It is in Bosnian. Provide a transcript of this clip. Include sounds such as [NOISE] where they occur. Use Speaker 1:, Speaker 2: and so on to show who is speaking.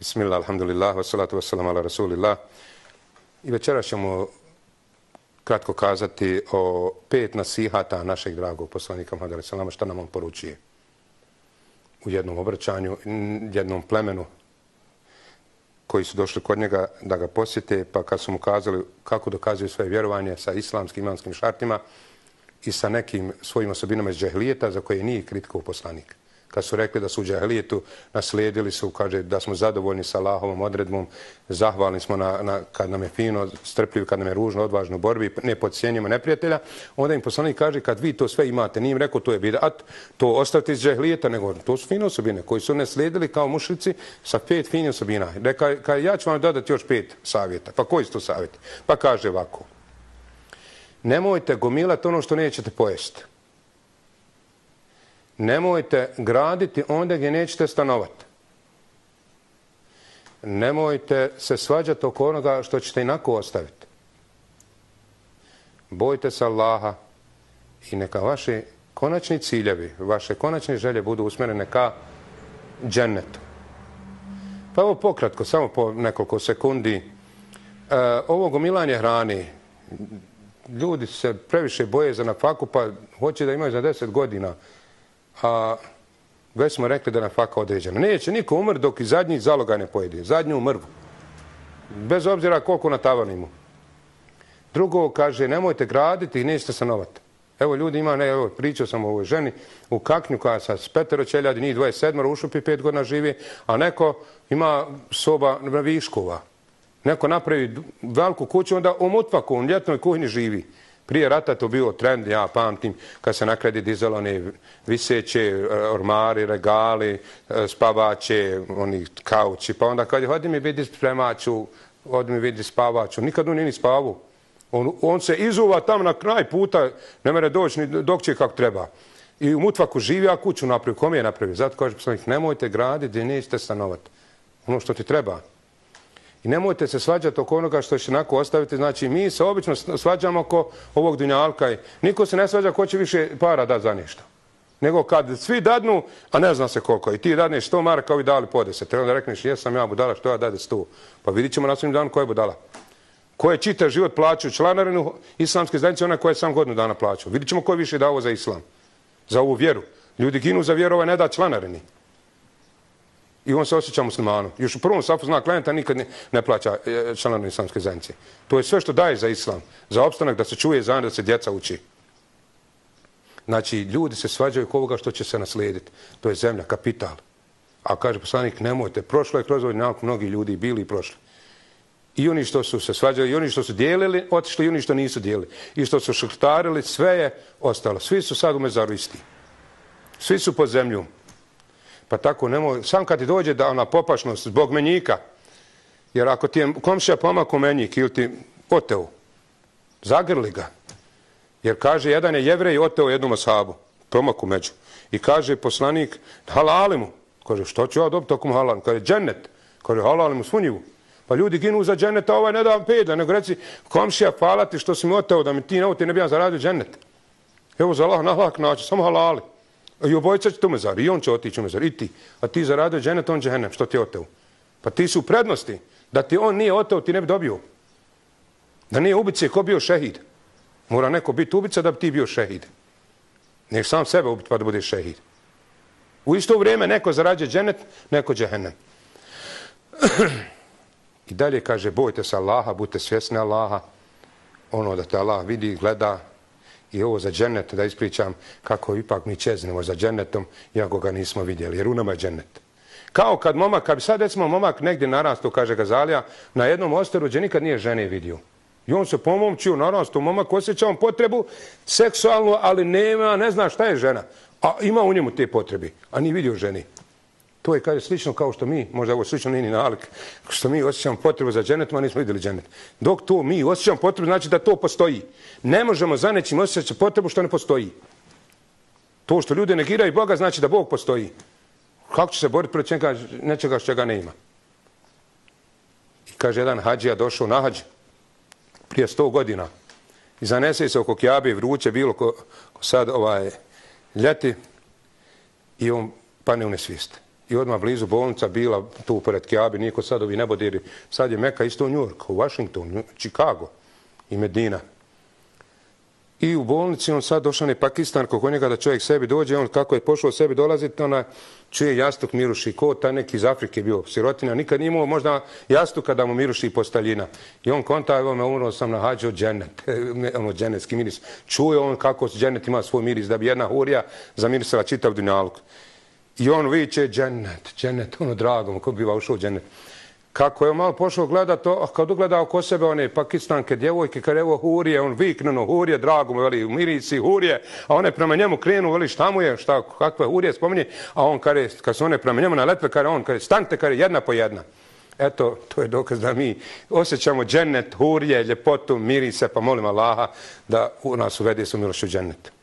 Speaker 1: Bismillah, alhamdulillah, wassalatu wassalam ala rasulillah. I večera ćemo kratko kazati o pet nasihata našeg dragog poslanika Muhammed ala nam on poručuje u jednom obraćanju, jednom plemenu koji su došli kod njega da ga posjete, pa kad su mu kazali kako dokazuju svoje vjerovanje sa islamskim imanskim šartima i sa nekim svojim osobinama iz džahlijeta za koje nije kritikov poslanik kad su rekli da su u džahlijetu, naslijedili su, kaže, da smo zadovoljni sa Allahovom odredbom, zahvalni smo na, na, kad nam je fino, strpljivi, kad nam je ružno, odvažno u borbi, ne podcijenjamo neprijatelja. Onda im poslanik kaže, kad vi to sve imate, nije im rekao, to je bidat, to ostavite iz džahlijeta, nego to su fine osobine koji su naslijedili kao mušlici sa pet fine osobina. Rekao, ja ću vam dodati još pet savjeta. Pa koji su to savjeti? Pa kaže ovako, nemojte gomilati ono što nećete pojesti nemojte graditi onda gdje nećete stanovati. Nemojte se svađati oko onoga što ćete inako ostaviti. Bojte se Allaha i neka vaši konačni ciljevi, vaše konačne želje budu usmjerene ka džennetu. Pa evo pokratko, samo po nekoliko sekundi. E, ovo gomilanje hrani, ljudi se previše boje za na pa hoće da imaju za 10 godina a već smo rekli da na faka određena. Neće niko umr dok i zadnji zaloga ne pojede. Zadnju umrvu. Bez obzira koliko na tavanu imu. Drugo kaže, nemojte graditi i nećete stanovati. Evo ljudi ima, ne, evo, pričao sam o ovoj ženi u kaknju koja sa petero čeljadi, njih 27-ar, u šupi pet godina živi, a neko ima soba na viškova. Neko napravi veliku kuću, onda u mutvaku, u ljetnoj kuhni Živi. Prije rata to bio trend, ja pamtim, kad se nakredi dizalo oni viseće e, ormari, regali, e, spavaće, oni kauči. Pa onda kad je, hodim i vidi spremaću, hodim mi vidi spavaću. Nikad on nini spavu. On, on se izuva tam na kraj puta, ne mere doći ni dok će kako treba. I u Mutvaku živi, a kuću napravio. Kom je napravio? Zato kaže, nemojte graditi, gdje nećete stanovati. Ono što ti treba. I nemojte se svađati oko onoga što će nako ostaviti. Znači, mi se obično svađamo oko ovog dunjalka i niko se ne svađa ko će više para dati za ništa. Nego kad svi dadnu, a ne zna se koliko, i ti dadneš 100 marka, ovi dali po 10. Treba da rekneš, jesam ja budala, što ja dade 100. Pa vidit ćemo na svim danu koja je budala. Koja je čita život plaća u članarinu islamske zdanice, ona koja je sam godinu dana plaća. Vidit ćemo koja više dao za islam, za ovu vjeru. Ljudi ginu za vjeru, ovaj ne da članarini i on se osjeća muslimanom. Još u prvom safu zna klijenta nikad ne, plaća e, članom islamske zajednice. To je sve što daje za islam, za opstanak, da se čuje za da se djeca uči. Znači, ljudi se svađaju oko ovoga što će se naslijediti. To je zemlja, kapital. A kaže poslanik, nemojte, prošlo je kroz ovaj nauk, mnogi ljudi bili i prošli. I oni što su se svađali, i oni što su dijelili, otišli, i oni što nisu dijelili. I što su šrtarili, sve je ostalo. Svi su sad u mezaru isti. Svi su pod zemljom. Pa tako nemoj, sam kad ti dođe da ona popašnost zbog menjika, jer ako ti je komšija pomako menjik ili ti oteo, zagrli ga. Jer kaže, jedan je jevrej oteo jednu asabu, pomaku među. I kaže poslanik, halali mu. Kaže, što ću ja dobiti tokom halalim? Kaže, džennet. Kaže, halali mu svunjivu. Pa ljudi ginu za dženneta, ovaj ne dam pedla, nego reci, komšija, hvala ti što si mi oteo da mi ti na ne bi ja zaradio džennet. Evo, za Allah, na lak način, samo halali. I obojica će to mezar. I on će otići u mezar. I ti. A ti zaradio dženet, on dženem. Što ti je oteo? Pa ti su u prednosti. Da ti on nije oteo, ti ne bi dobio. Da nije ubice, ko bio šehid? Mora neko biti ubica da bi ti bio šehid. Nek sam sebe ubiti pa da budeš šehid. U isto vrijeme neko zarađe dženet, neko dženem. [CLEARS THROAT] I dalje kaže, bojte se Allaha, budite svjesni Allaha. Ono da te Allah vidi, gleda, i ovo za dženet, da ispričam kako ipak mi čeznemo za dženetom, iako ga nismo vidjeli, jer u nama je dženet. Kao kad momak, kad bi sad recimo momak negdje narastu, kaže Gazalija, na jednom osteru gdje nikad nije žene vidio. I on se pomomčio, narastu, momak osjeća on potrebu seksualnu, ali nema, ne zna šta je žena. A ima u njemu te potrebi, a nije vidio ženi. To je, kaže, slično kao što mi, možda ovo slično nini ni nalik, kao što mi osjećamo potrebu za dženetom, a nismo vidjeli dženet. Dok to mi osjećamo potrebu, znači da to postoji. Ne možemo za nečim osjećati potrebu što ne postoji. To što ljudi negiraju Boga, znači da Bog postoji. Kako će se boriti proti nečega, nečega što ga ne ima? Kaže, jedan hađija došao na hađ prije sto godina i zanese se oko kjabe i vruće, bilo ko, ko sad ovaj, ljeti i on pane u nesvijestu i odmah blizu bolnica bila tu pored Kijabi, niko sad ovi nebodiri. Sad je Meka isto u New York, u Washington, Chicago i Medina. I u bolnici on sad došao ne Pakistan, kako njega da čovjek sebi dođe, on kako je pošao sebi dolaziti, ona čuje jastuk Miruši ko, ta neki iz Afrike bio sirotina, nikad nije imao možda jastuka da mu Miruši i postaljina. I on konta, evo me umro sam na hađu od dženet, [LAUGHS] ono dženetski miris. Čuje on kako dženet ima svoj miris, da bi jedna hurija zamirisala čitav dunjalog. I on viće, džennet, džennet, ono drago, ko biva ušao u dženet. Kako je malo pošao gleda to, a kad ugleda oko sebe one pakistanke djevojke, kada je ovo hurije, on vikne, no hurije, drago mu, veli, u mirici, hurije, a one prema njemu krenu, veli, šta mu je, šta, kakve hurije, spominje, a on kada je, kad su one prema njemu na letve, kada on, kada je, stante, kada je, jedna po jedna. Eto, to je dokaz da mi osjećamo džennet, hurije, ljepotu, mirise, pa molim Allaha da u nas uvede su milošću džennetu.